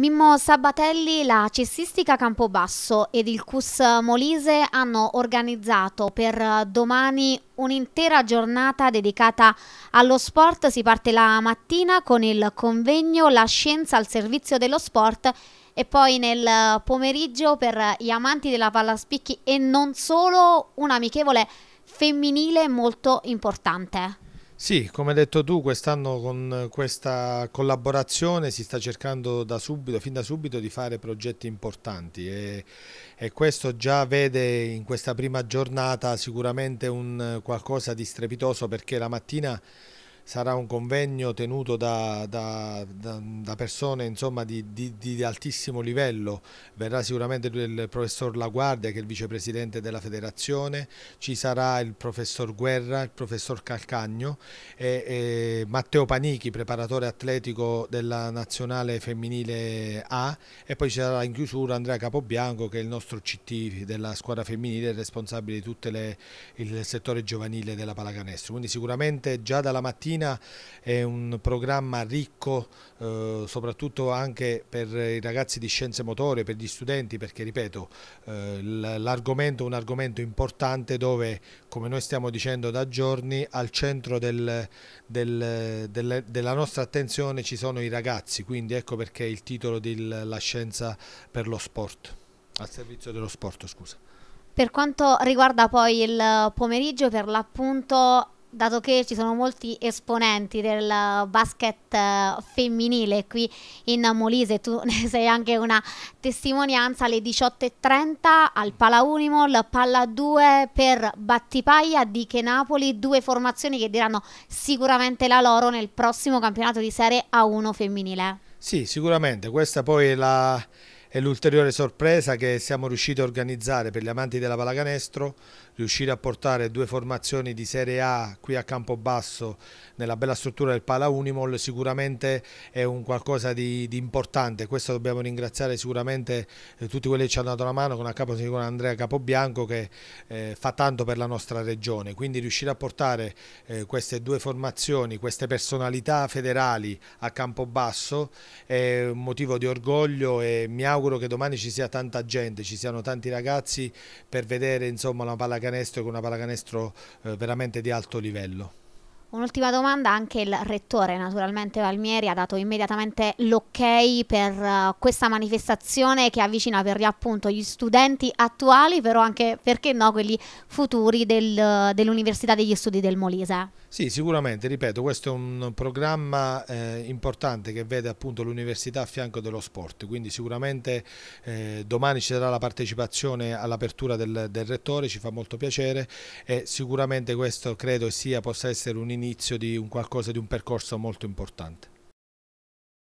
Mimmo Sabatelli, la cessistica Campobasso ed il CUS Molise hanno organizzato per domani un'intera giornata dedicata allo sport. Si parte la mattina con il convegno La scienza al servizio dello sport e poi nel pomeriggio per gli amanti della pallaspicchi e non solo un'amichevole femminile molto importante. Sì, come hai detto tu, quest'anno con questa collaborazione si sta cercando da subito, fin da subito di fare progetti importanti e, e questo già vede in questa prima giornata sicuramente un qualcosa di strepitoso perché la mattina sarà un convegno tenuto da, da, da, da persone insomma, di, di, di, altissimo livello, verrà sicuramente il professor Laguardia che è il vicepresidente della federazione, ci sarà il professor Guerra, il professor Calcagno, e, e Matteo Panichi, preparatore atletico della nazionale femminile A e poi ci sarà in chiusura Andrea Capobianco che è il nostro CT della squadra femminile, responsabile di tutto il settore giovanile della pallacanestro. Quindi sicuramente già dalla mattina mattina è un programma ricco eh, soprattutto anche per i ragazzi di scienze motorie, per gli studenti perché ripeto eh, l'argomento è un argomento importante dove come noi stiamo dicendo da giorni al centro del, del, del, della nostra attenzione ci sono i ragazzi quindi ecco perché il titolo di La scienza per lo sport, al servizio dello sport scusa. Per quanto riguarda poi il pomeriggio, per l'appunto dato che ci sono molti esponenti del basket eh, femminile qui in Molise, tu ne sei anche una testimonianza alle 18.30 al Pala Unimol, Palla 2 per Battipaglia di Che Napoli, due formazioni che diranno sicuramente la loro nel prossimo campionato di Serie A1 femminile. Sì, sicuramente, questa poi è la è l'ulteriore sorpresa che siamo riusciti a organizzare per gli amanti della pallacanestro, riuscire a portare due formazioni di Serie A qui a Campobasso nella bella struttura del Pala Unimol sicuramente è un qualcosa di, di importante, questo dobbiamo ringraziare sicuramente eh, tutti quelli che ci hanno dato la mano con a capo con Andrea Capobianco che eh, fa tanto per la nostra regione, quindi riuscire a portare eh, queste due formazioni, queste personalità federali a Campobasso è un motivo di orgoglio e mi auguro auguro che domani ci sia tanta gente, ci siano tanti ragazzi per vedere insomma, una pallacanestro con una pallacanestro eh, veramente di alto livello. Un'ultima domanda, anche il rettore naturalmente Valmieri ha dato immediatamente l'ok per uh, questa manifestazione che avvicina per gli, gli studenti attuali, però anche perché no quelli futuri del, uh, dell'Università degli Studi del Molise. Sì, sicuramente, ripeto, questo è un programma eh, importante che vede appunto l'università a fianco dello sport, quindi sicuramente eh, domani ci sarà la partecipazione all'apertura del, del, rettore, ci fa molto piacere e sicuramente questo credo sia, possa essere un l'inizio di un qualcosa, di un percorso molto importante.